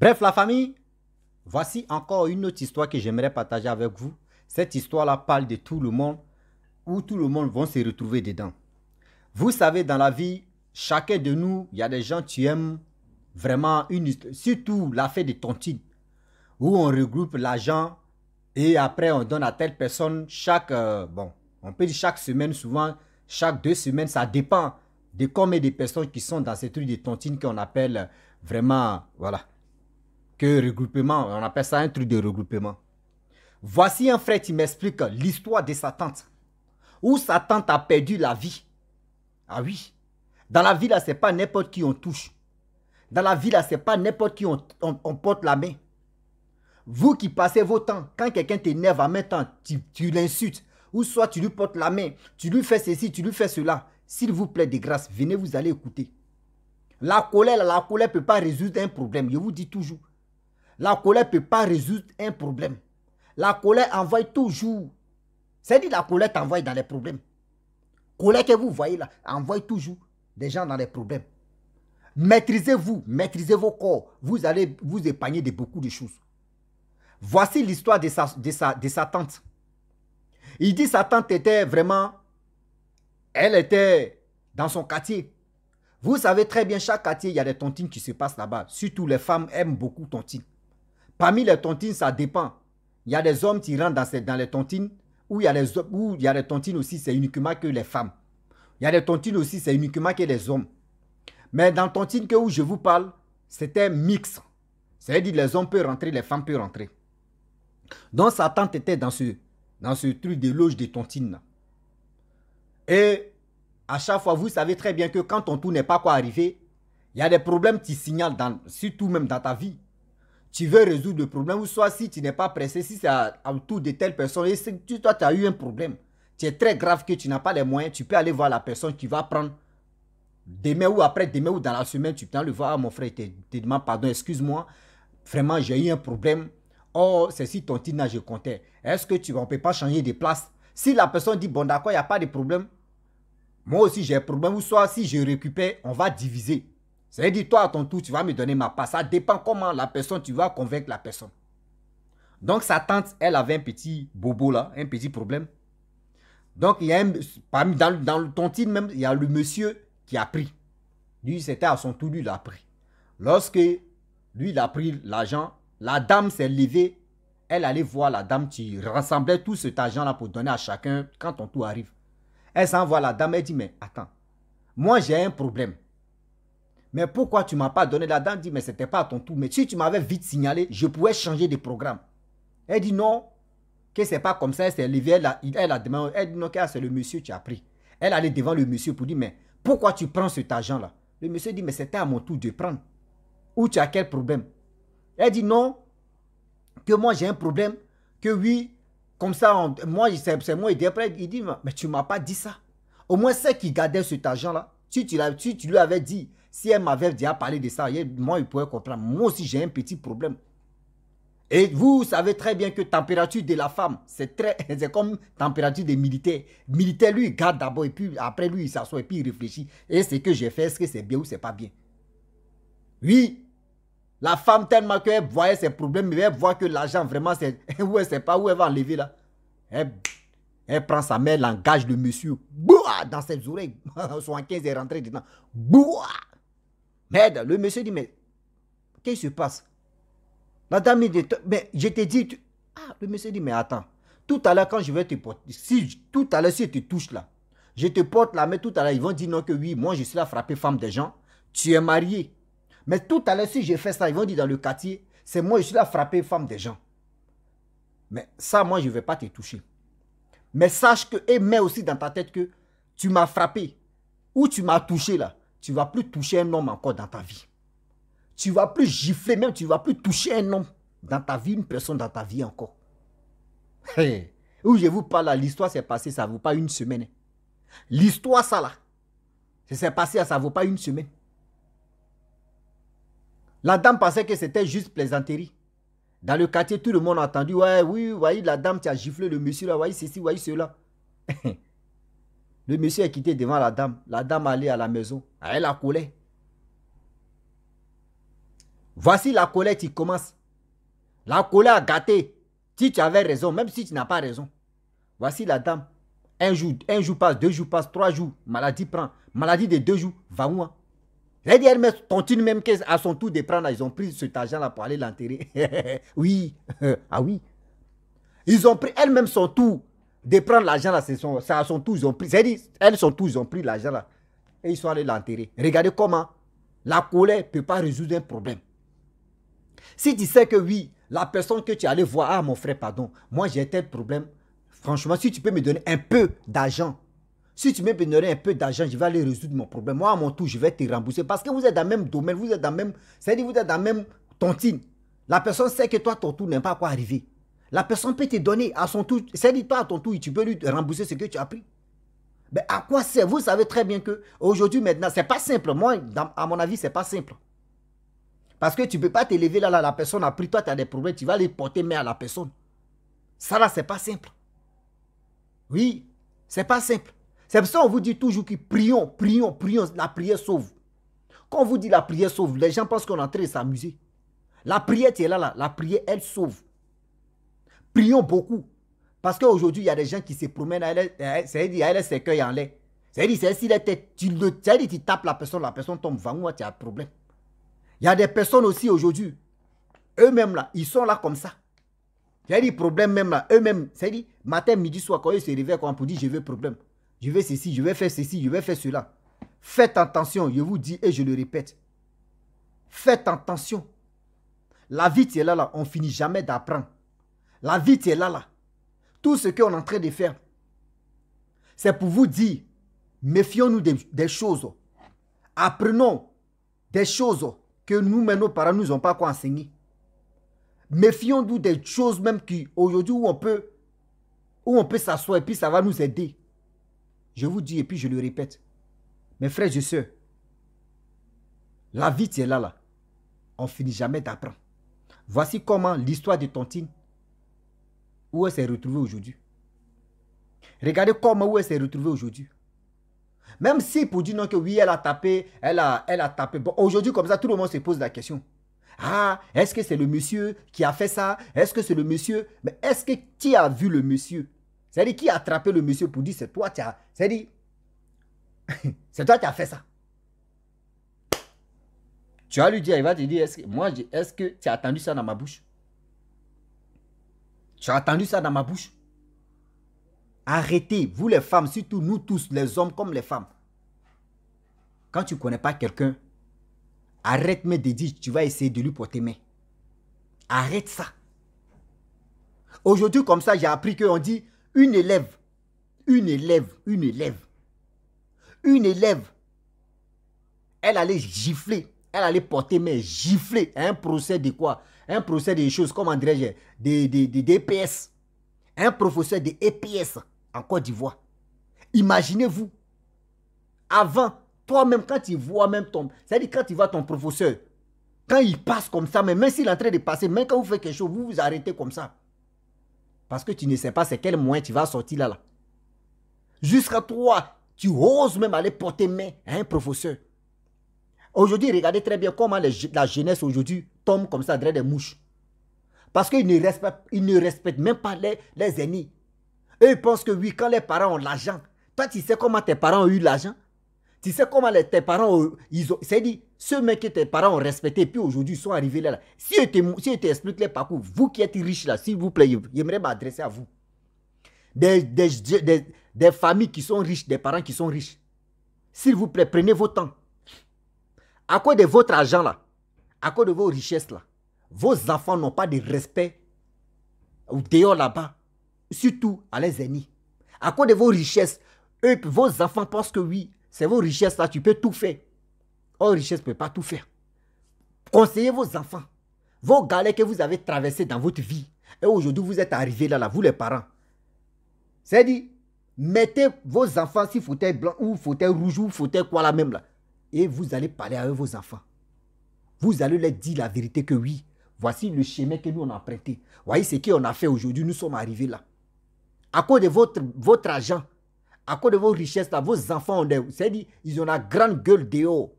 Bref, la famille, voici encore une autre histoire que j'aimerais partager avec vous. Cette histoire-là parle de tout le monde, où tout le monde va se retrouver dedans. Vous savez, dans la vie, chacun de nous, il y a des gens qui aiment vraiment une surtout l'affaire des tontines, où on regroupe l'argent et après on donne à telle personne chaque, euh, bon, on peut dire chaque semaine, souvent chaque deux semaines, ça dépend de combien de personnes qui sont dans cette rue de tontines qu'on appelle vraiment, voilà, que regroupement, on appelle ça un truc de regroupement. Voici un frère qui m'explique l'histoire de sa tante, où sa tante a perdu la vie. Ah oui, dans la vie là, c'est pas n'importe qui on touche. Dans la vie là, c'est pas n'importe qui on, porte la main. Vous qui passez vos temps, quand quelqu'un t'énerve en même temps, tu, l'insultes, ou soit tu lui portes la main, tu lui fais ceci, tu lui fais cela. S'il vous plaît, de grâce, venez vous allez écouter. La colère, la colère ne peut pas résoudre un problème. Je vous dis toujours. La colère ne peut pas résoudre un problème. La colère envoie toujours. C'est-à-dire la colère t'envoie dans les problèmes. Colère que vous voyez là, envoie toujours des gens dans les problèmes. Maîtrisez-vous, maîtrisez vos corps. Vous allez vous épargner de beaucoup de choses. Voici l'histoire de sa, de, sa, tante. Il dit sa tante était vraiment... Elle était dans son quartier. Vous savez très bien, chaque quartier, il y a des tontines qui se passent là-bas. Surtout les femmes aiment beaucoup tontines. Parmi les tontines, ça dépend. Il y a des hommes qui rentrent dans, les tontines, ou il y a des, où il y a des tontines aussi, c'est uniquement que les femmes. Il y a des tontines aussi, c'est uniquement que les hommes. Mais dans tontines que où je vous parle, c'était mix. C'est-à-dire les hommes peuvent rentrer, les femmes peuvent rentrer. Donc sa tante était dans ce, dans ce truc de loge de tontines. Et à chaque fois, vous savez très bien que quand ton tour n'est pas quoi arriver, il y a des problèmes qui signalent, dans, surtout même dans ta vie tu veux résoudre le problème, ou soit si tu n'es pas pressé, si c'est autour de telle personne, et si toi, tu as eu un problème, tu es très grave que tu n'as pas les moyens, tu peux aller voir la personne qui va prendre demain ou après demain ou dans la semaine, tu peux aller voir, ah, mon frère, il te demande pardon, excuse-moi, vraiment, j'ai eu un problème. Oh, c'est si ton n'a je comptais. Est-ce que tu on peut pas changer de place Si la personne dit, bon, d'accord, il n'y a pas de problème, moi aussi j'ai un problème, ou soit si je récupère, on va diviser. C'est dit, toi, à ton tour, tu vas me donner ma part. Ça dépend comment la personne, tu vas convaincre la personne. Donc, sa tante, elle avait un petit bobo là, un petit problème. Donc, il y a dans, dans le tontine même, il y a le monsieur qui a pris. Lui, c'était à son tour, lui, il a pris. Lorsque lui, il a pris l'argent, la dame s'est levée. Elle allait voir la dame, qui rassemblais tout cet argent-là pour donner à chacun quand ton tour arrive. Elle s'envoie la dame, elle dit, mais attends, moi j'ai un problème. Mais pourquoi tu ne m'as pas donné La dame dit, mais ce n'était pas à ton tour. Mais si tu m'avais vite signalé, je pouvais changer de programme. Elle dit non, que ce n'est pas comme ça. C'est s'est elle, elle a demandé, elle dit non, ah, c'est le monsieur qui a pris. Elle allait devant le monsieur pour dire, mais pourquoi tu prends cet argent-là Le monsieur dit, mais c'était à mon tour de prendre. Ou tu as quel problème Elle dit non, que moi j'ai un problème, que oui, comme ça, moi, c'est moi, il après, il dit, mais tu ne m'as pas dit ça. Au moins, c'est qui gardait cet argent-là, si tu, tu lui avais dit, si elle m'avait déjà parlé de ça, moi, il pourrait comprendre. Moi aussi, j'ai un petit problème. Et vous savez très bien que température de la femme, c'est très, c'est comme température des militaires. Militaire, lui, il garde d'abord et puis après lui, il s'assoit et puis il réfléchit. Et ce que j'ai fait, est-ce que c'est bien ou c'est pas bien Oui, la femme tellement qu'elle voyait ses problèmes, elle voit que l'argent vraiment, c'est où elle sait pas où elle va enlever là. Elle, prend sa mère, l'engage de monsieur, bouah, dans ses oreilles. Son 15 est rentré dedans, bouah. Merde, le monsieur dit, mais qu'est-ce qui se passe La dame dit, mais je t'ai dit, ah, le monsieur dit, mais attends, tout à l'heure quand je vais te porter, si tout à l'heure si tu touches là, je te porte là, mais tout à l'heure, ils vont dire non que oui, moi je suis la frapper femme des gens, tu es marié. Mais tout à l'heure si j'ai fait ça, ils vont dire dans le quartier, c'est moi je suis la frappée femme des gens. Mais ça, moi je ne vais pas te toucher. Mais sache que, et mets aussi dans ta tête que tu m'as frappé ou tu m'as touché là tu ne vas plus toucher un homme encore dans ta vie. Tu ne vas plus gifler, même tu ne vas plus toucher un homme dans ta vie, une personne dans ta vie encore. Où je vous parle, l'histoire s'est passée, ça ne vaut pas une semaine. L'histoire, ça là, ça s'est passé, ça ne vaut pas une semaine. La dame pensait que c'était juste plaisanterie. Dans le quartier, tout le monde a entendu, ouais, oui, voyez, la dame, tu as giflé le monsieur là, voyez, ceci, voyez, cela. Le monsieur est quitté devant la dame. La dame allait à la maison. Ah, elle a collé. Voici la colère qui commence. La colère a gâté. Si tu avais raison, même si tu n'as pas raison. Voici la dame. Un jour, un jour passe, deux jours passe, trois jours. Maladie prend. Maladie de deux jours. Va où hein? elle dit, continue même qu'à son tour de prendre. Ils ont pris cet argent-là pour aller l'enterrer. oui. ah oui. Ils ont pris elle-même son tour de prendre l'argent là, c'est son, ça sont tous, ils ont pris. cest elles sont tous, ils ont pris l'argent là. Et ils sont allés l'enterrer. Regardez comment la colère ne peut pas résoudre un problème. Si tu sais que oui, la personne que tu allais voir, ah mon frère, pardon, moi j'ai tel problème. Franchement, si tu peux me donner un peu d'argent, si tu me donnerais un peu d'argent, je vais aller résoudre mon problème. Moi, à mon tour, je vais te rembourser. Parce que vous êtes dans le même domaine, vous êtes dans le même. cest vous êtes dans même tontine. La personne sait que toi, ton tour n'est pas quoi arriver. La personne peut te donner à son tour. C'est-à-dire, toi, à ton tour, tu peux lui rembourser ce que tu as pris. Mais à quoi sert Vous savez très bien que aujourd'hui, maintenant, c'est pas simple. Moi, à mon avis, c'est pas simple. Parce que tu peux pas te lever là, là la personne a pris, toi, tu as des problèmes, tu vas les porter main à la personne. Ça, là, c'est pas simple. Oui, c'est pas simple. C'est pour ça qu'on vous dit toujours que prions, prions, prions, la prière sauve. Quand on vous dit la prière sauve, les gens pensent qu'on est en train de s'amuser. La prière, tu es là, là, la prière, elle sauve. Prions beaucoup. Parce qu'aujourd'hui, il y a des gens qui se promènent, à dire elle des en l'air. C'est-à-dire, si tu le, tu tapes la personne, la personne tombe, va tu as un problème. Il y a des personnes aussi aujourd'hui, eux-mêmes là, ils sont là comme ça. C'est-à-dire, problème même là, eux-mêmes, c'est-à-dire, matin, midi, soir, quand ils se réveillent, quand on peut dire, je veux problème, je veux ceci, je veux faire ceci, je veux faire cela. Faites attention, je vous dis et je le répète. Faites attention. La vie, c'est là, là, on finit jamais d'apprendre. La vie, c'est là, là. Tout ce qu'on est en train de faire, c'est pour vous dire, méfions-nous des, choses. Apprenons des choses que nous, mêmes nos parents, nous ont pas quoi enseigner. Méfions-nous des choses même qui, aujourd'hui, où on peut, on peut s'asseoir et puis ça va nous aider. Je vous dis et puis je le répète. Mes frères et sœurs, la vie, c'est là, là. On finit jamais d'apprendre. Voici comment l'histoire de Tontine où elle s'est retrouvée aujourd'hui. Regardez comment où elle s'est retrouvée aujourd'hui. Même si pour dire non que oui, elle a tapé, elle a, elle a tapé. Bon, aujourd'hui, comme ça, tout le monde se pose la question. Ah, est-ce que c'est le monsieur qui a fait ça Est-ce que c'est le monsieur Mais est-ce que qui a vu le monsieur C'est-à-dire qui a attrapé le monsieur pour dire c'est toi qui as... C'est-à-dire, c'est toi qui as fait ça. Tu vas lui dire, il va te dire, est-ce que, moi, est-ce que tu as attendu ça dans ma bouche tu as entendu ça dans ma bouche. Arrêtez, vous les femmes, surtout nous tous, les hommes comme les femmes. Quand tu ne connais pas quelqu'un, arrête moi de dire tu vas essayer de lui porter main. Arrête ça. Aujourd'hui, comme ça, j'ai appris qu'on dit une élève, une élève, une élève, une élève. Elle allait gifler Aller porter main gifler un procès de quoi Un procès des choses, comment dirais-je Des des e Un professeur Des e EPS en Côte d'Ivoire. Imaginez-vous. Avant, toi-même, quand tu vois même ton... C'est-à-dire quand tu vois ton professeur, quand il passe comme ça, mais même s'il est en train de passer, même quand vous faites quelque chose, vous vous arrêtez comme ça. Parce que tu ne sais pas c'est quel moyen tu vas sortir là. là. Jusqu'à toi, tu oses même aller porter main à un professeur. Aujourd'hui, regardez très bien comment la jeunesse aujourd'hui tombe comme ça derrière des mouches. Parce qu'ils ne respectent, ne même pas les, les Eux, ils pensent que oui, quand les parents ont l'argent, toi, tu sais comment tes parents ont eu l'argent. Tu sais comment tes parents ont. Ils ont c'est dit, ceux mecs que tes parents ont respecté, puis aujourd'hui, sont arrivés là. Si je t'explique les parcours, vous qui êtes riches là, s'il vous plaît, j'aimerais m'adresser à vous. des familles qui sont riches, des parents qui sont riches. S'il vous plaît, prenez vos temps à cause de votre argent là, à cause de vos richesses là, vos enfants n'ont pas de respect ou dehors là-bas, surtout à les ennemis. À cause de vos richesses, vos enfants pensent que oui, c'est vos richesses là, tu peux tout faire. Oh, richesse ne peut pas tout faire. Conseillez vos enfants, vos galets que vous avez traversés dans votre vie. Et aujourd'hui, vous êtes arrivés là, là, vous les parents. C'est dit, mettez vos enfants faut fauteuil blanc ou fauteuil rouge ou fauteuil quoi là même là et vous allez parler à vos enfants. Vous allez leur dire la vérité que oui, voici le chemin que nous on a emprunté. Voyez ce qu'on a fait aujourd'hui, nous sommes arrivés là. À cause de votre, votre argent, à cause de vos richesses vos enfants ont des... cest ils ont la grande gueule dehors.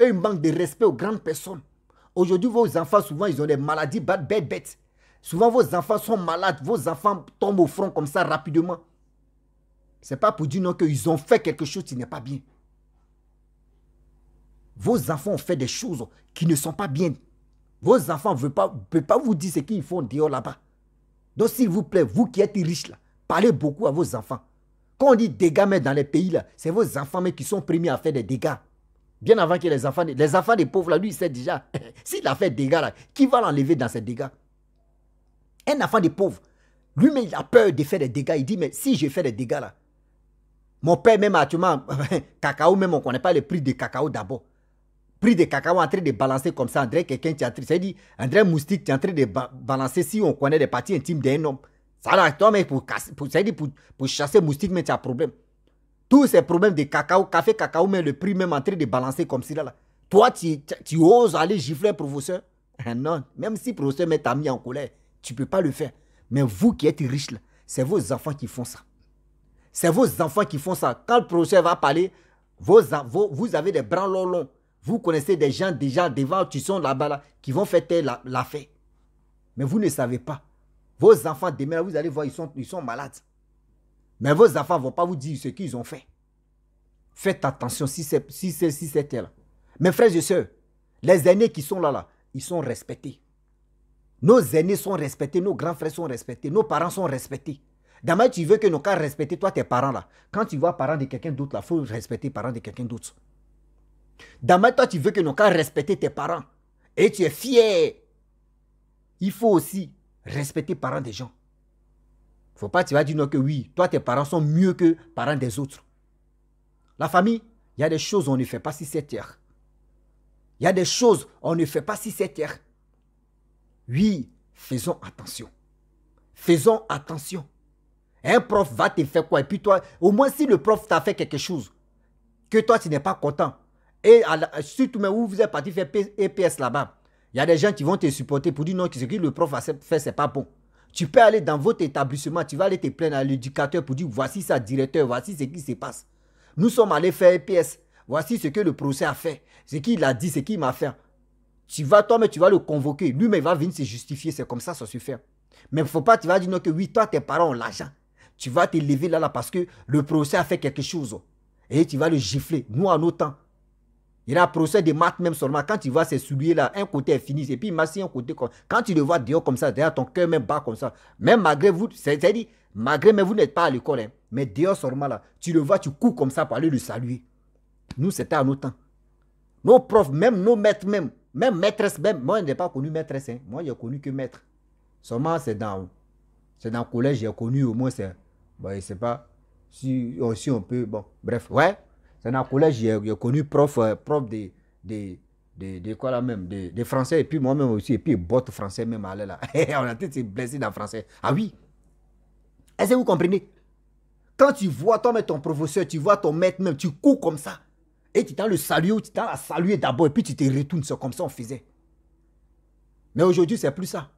Et ils manquent de respect aux grandes personnes. Aujourd'hui, vos enfants, souvent, ils ont des maladies bêtes, bêtes, bêtes. Souvent, vos enfants sont malades. Vos enfants tombent au front comme ça rapidement. C'est pas pour dire non qu'ils ont fait quelque chose qui n'est pas bien. Vos enfants ont fait des choses qui ne sont pas bien. Vos enfants ne pas, peuvent pas vous dire ce qu'ils font dehors là-bas. Donc, s'il vous plaît, vous qui êtes riches là, parlez beaucoup à vos enfants. Quand on dit dégâts mais dans les pays là, c'est vos enfants mais qui sont premiers à faire des dégâts. Bien avant que les enfants, les enfants des pauvres là, lui, il sait déjà, s'il a fait des dégâts qui va l'enlever dans ces dégâts Un enfant des pauvres, lui-même, il a peur de faire des dégâts. Il dit, mais si je fais des dégâts là, mon père même actuellement, cacao même, on ne connaît pas le prix de cacao d'abord prix des cacao en train de balancer comme ça. André, quelqu'un, qui est en train, dit, André Moustique, tu es en train de balancer si on connaît des parties intimes d'un homme. Ça là, toi, mais pour, pour, pour, pour chasser moustique, mais tu as problème. Tous ces problèmes de cacao, café, cacao, mais le prix même en train de balancer comme ça Toi, tu, oses aller gifler un professeur. Eh non, même si le professeur met ta mis en colère, tu ne peux pas le faire. Mais vous qui êtes riches, c'est vos enfants qui font ça. C'est vos enfants qui font ça. Quand le professeur va parler, vos, vous avez des bras longs longs. Vous connaissez des gens déjà devant, qui sont là-bas, qui vont faire la, Mais vous ne savez pas. Vos enfants, demain, vous allez voir, ils sont, ils sont malades. Mais vos enfants ne vont pas vous dire ce qu'ils ont fait. Faites attention si c'est si si là. Mes frères et sœurs, les aînés qui sont là là, ils sont respectés. Nos aînés sont respectés, nos grands frères sont respectés, nos parents sont respectés. Damas, tu veux que nos cas respectent toi tes parents là. Quand tu vois parents de quelqu'un d'autre il faut respecter parents de quelqu'un d'autre. Dama, toi, tu veux que nos cas respecter tes parents. Et tu es fier. Il faut aussi respecter les parents des gens. Faut pas, tu vas dire non que oui, toi, tes parents sont mieux que les parents des autres. La famille, il y a des choses on ne fait pas si c'est terre. Il y a des choses on ne fait pas si c'est terre. Oui, faisons attention. Faisons attention. Un prof va te faire quoi Et puis toi, au moins si le prof t'a fait quelque chose, que toi tu n'es pas content, et surtout, mais où vous êtes parti faire EPS là-bas, il y a des gens qui vont te supporter pour dire non, ce que le prof a fait, c'est pas bon. Tu peux aller dans votre établissement, tu vas aller te plaindre à l'éducateur pour dire voici sa directeur, voici ce qui se passe. Nous sommes allés faire EPS, voici ce que le procès a fait, ce qu'il a dit, ce qu'il m'a fait. Tu vas toi, mais tu vas le convoquer. Lui, mais il va venir se justifier. C'est comme ça, ça se fait. Mais il ne faut pas, tu vas dire non, que oui, toi, tes parents ont l'argent. Tu vas te lever là, là, parce que le procès a fait quelque chose. Et tu vas le gifler. Nous, en nos temps, il a procès de maths même seulement. Quand tu vois ces souliers-là, un côté est fini. Et puis il un côté. Quand tu le vois dehors comme ça, derrière ton cœur même bat comme ça. Même malgré vous, c'est-à-dire, malgré mais vous n'êtes pas à l'école. Hein. mais dehors seulement là, tu le vois, tu cours comme ça pour aller le saluer. Nous, c'était à nos temps. Nos profs, même nos maîtres, même, même maîtresse, même. Moi, je n'ai pas connu maîtresse. Hein. Moi, j'ai connu que maître. Seulement, c'est dans, c'est dans le collège, j'ai connu au moins, c'est, bah, sais pas si, oh, si on peut, bon, bref, ouais. C'est un collège, j'ai connu prof, euh, prof de, quoi là même, de, français, et puis moi-même aussi, et puis botte français même là. on a tous blessé dans le français. Ah oui. Est-ce que vous comprenez Quand tu vois toi ton, ton professeur, tu vois ton maître même, tu cours comme ça. Et tu t'en le salues, tu t'en à saluer d'abord, et puis tu te retournes, c'est comme ça on faisait. Mais aujourd'hui, c'est plus ça.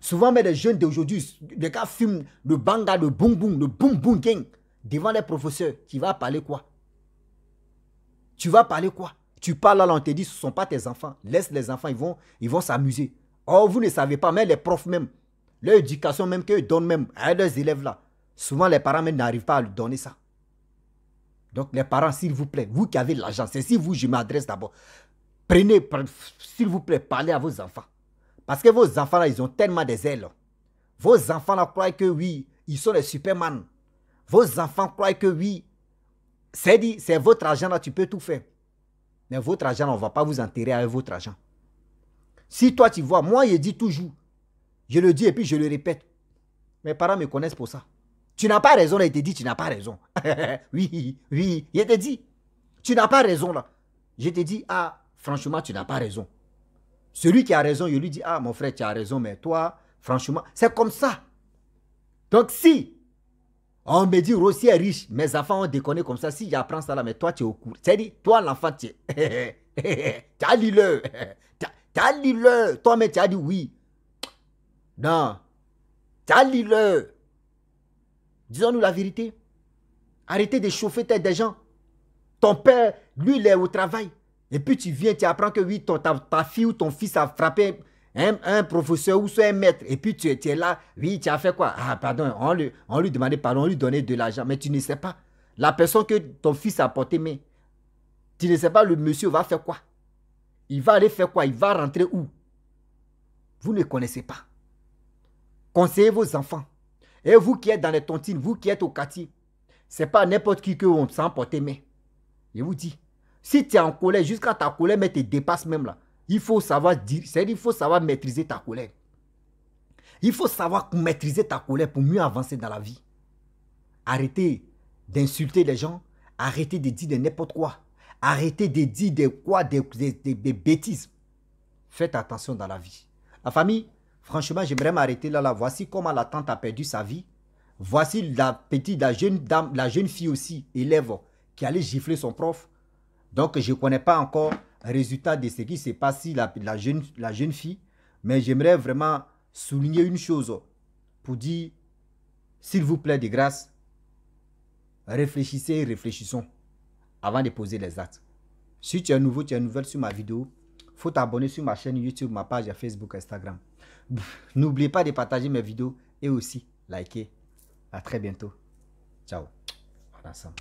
Souvent, mais les jeunes d'aujourd'hui, les gars fument le banga, le boum boum, le boum boum gang devant les professeurs. qui va parler quoi tu vas parler quoi Tu parles là, on te dit, ce ne sont pas tes enfants. Laisse les enfants, ils vont ils vont s'amuser. Oh, vous ne savez pas, mais les profs même, leur éducation même qu'ils donnent même à leurs élèves là, souvent les parents même n'arrivent pas à lui donner ça. Donc les parents, s'il vous plaît, vous qui avez l'argent, c'est si vous, je m'adresse d'abord. Prenez, s'il vous plaît, parlez à vos enfants. Parce que vos enfants là, ils ont tellement des ailes. Vos enfants là croient que oui, ils sont les superman. Vos enfants croient que oui, c'est dit, c'est votre argent là, tu peux tout faire. Mais votre argent, on ne va pas vous enterrer avec votre argent. Si toi tu vois, moi je dis toujours, je le dis et puis je le répète. Mes parents me connaissent pour ça. Tu n'as pas raison là, il te dit, tu n'as pas raison. oui, oui, il te dit, tu n'as pas raison là. Je te dis, ah, franchement, tu n'as pas raison. Celui qui a raison, je lui dis, ah, mon frère, tu as raison, mais toi, franchement, c'est comme ça. Donc si on me dit, Rossi est riche. Mes enfants ont déconné comme ça. Si j'apprends ça là, mais toi, tu es au courant. Tu as toi, l'enfant, tu es. T'as dit le. as lu le. toi mais tu as dit oui. Non. as lu le. Disons-nous la vérité. Arrêtez de chauffer tête des gens. Ton père, lui, il est au travail. Et puis tu viens, tu apprends que oui, ton, ta, ta fille ou ton fils a frappé un, professeur ou soit un maître, et puis tu, étais là, oui, tu as fait quoi Ah, pardon, on lui, demandait pardon, on lui donnait de l'argent, mais tu ne sais pas. La personne que ton fils a porté, mais tu ne sais pas, le monsieur va faire quoi Il va aller faire quoi Il va rentrer où Vous ne connaissez pas. Conseillez vos enfants. Et vous qui êtes dans les tontines, vous qui êtes au quartier, c'est pas n'importe qui que on s'en porte mais Je vous dis, si tu es en colère, jusqu'à ta colère, mais te dépasse même là. Il faut savoir dire, il faut savoir maîtriser ta colère. Il faut savoir maîtriser ta colère pour mieux avancer dans la vie. Arrêtez d'insulter les gens, arrêtez de dire n'importe quoi, arrêtez de dire quoi, des bêtises. Faites attention dans la vie. La famille, franchement, j'aimerais m'arrêter là, Voici comment la tante a perdu sa vie. Voici la petite, la jeune dame, la jeune fille aussi, élève, qui allait gifler son prof. Donc, je ne connais pas encore résultat de ce qui s'est passé la, la, jeune, la jeune fille. Mais j'aimerais vraiment souligner une chose pour dire, s'il vous plaît de grâce, réfléchissez et réfléchissons avant de poser les actes. Si tu es nouveau, tu es nouvelle sur ma vidéo, faut t'abonner sur ma chaîne YouTube, ma page Facebook, Instagram. N'oubliez pas de partager mes vidéos et aussi liker. À très bientôt. Ciao. ensemble.